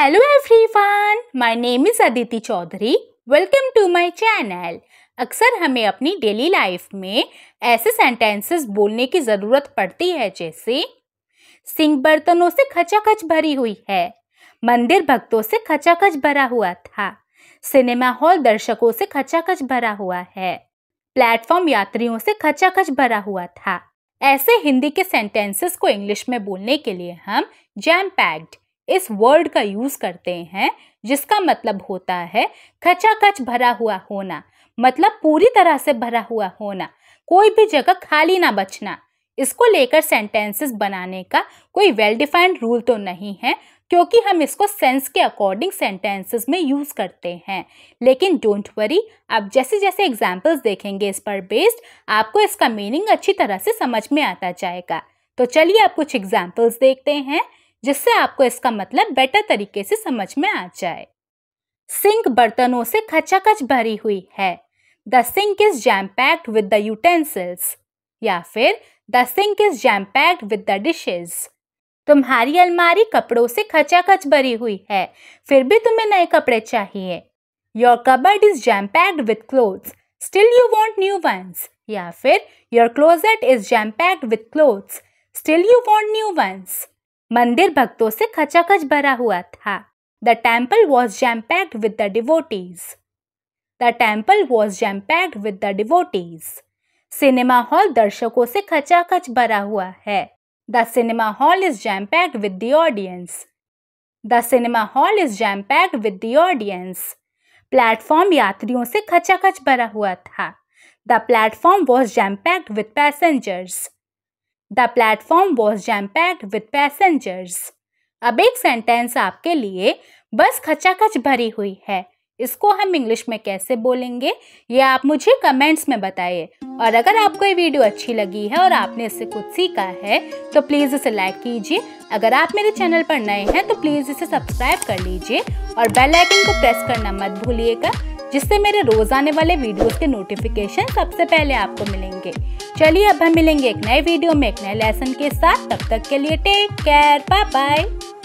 hello everyone my name is Aditi Chaudhary welcome to my channel अक्सर हमें अपनी डेली लाइफ में ऐसे सेंटेंसेस बोलने की ज़रूरत पड़ती है जैसे सिंह बर्तनों से खचाखच भरी हुई है मंदिर भक्तों से खचाखच भरा हुआ था सिनेमा हॉल दर्शकों से खचाखच भरा हुआ है प्लेटफॉर्म यात्रियों से खचाखच भरा हुआ था ऐसे हिंदी के सेंटेंसेस को इंग्लिश में बोलने के लिए हम जैम पैक्ड इस वर्ड का यूज़ करते हैं जिसका मतलब होता है खचाखच भरा हुआ होना मतलब पूरी तरह से भरा हुआ होना कोई भी जगह खाली ना बचना इसको लेकर सेंटेंसेस बनाने का कोई वेल डिफाइंड रूल तो नहीं है क्योंकि हम इसको सेंस के अकॉर्डिंग सेंटेंसेस में यूज़ करते हैं लेकिन डोंट वरी आप जैसे जैसे एग्जाम्पल्स देखेंगे इस पर बेस्ड आपको इसका मीनिंग अच्छी तरह से समझ में आता जाएगा तो चलिए आप कुछ एग्जाम्पल्स देखते हैं जिससे आपको इसका मतलब बेटर तरीके से समझ में आ जाए सिंक बर्तनों से खचाखच भरी हुई है the sink is jam packed with the utensils या फिर the sink is jam packed with the dishes तुम्हारी अलमारी कपड़ों से खचाखच भरी हुई है फिर भी तुम्हें नए कपड़े चाहिए your cupboard is jam packed with cloth still you want new ones या फिर your closet is jam packed with cloth still you want new ones मंदिर भक्तों से खचाखच भरा हुआ था the temple was jam packed with the devotees the temple was jam packed with the devotees cinema hall दर्शकों से खचाखच भरा हुआ है the cinema hall is jam packed with the audience the cinema hall is jam packed with the audience platform यात्रियों से खचाखच भरा हुआ था the platform was jam packed with passengers the platform was jam packed with passengers अब एक sentence आपके लिए बस खचाखच भरी हुई है इसको हम इंग्लिश में कैसे बोलेंगे ये आप मुझे कमेंट्स में बताइए और अगर आपको ये वीडियो अच्छी लगी है और आपने इससे कुछ सीखा है तो प्लीज़ इसे लाइक कीजिए अगर आप मेरे चैनल पर नए हैं तो प्लीज़ इसे सब्सक्राइब कर लीजिए और बेल आइकन को प्रेस करना मत भूलिएगा जिससे मेरे रोज आने वाले वीडियोस के नोटिफिकेशन सबसे पहले आपको मिलेंगे चलिए अब हम मिलेंगे एक नए वीडियो में एक नए लेसन के साथ तब तक के लिए टेक केयर बाय बाय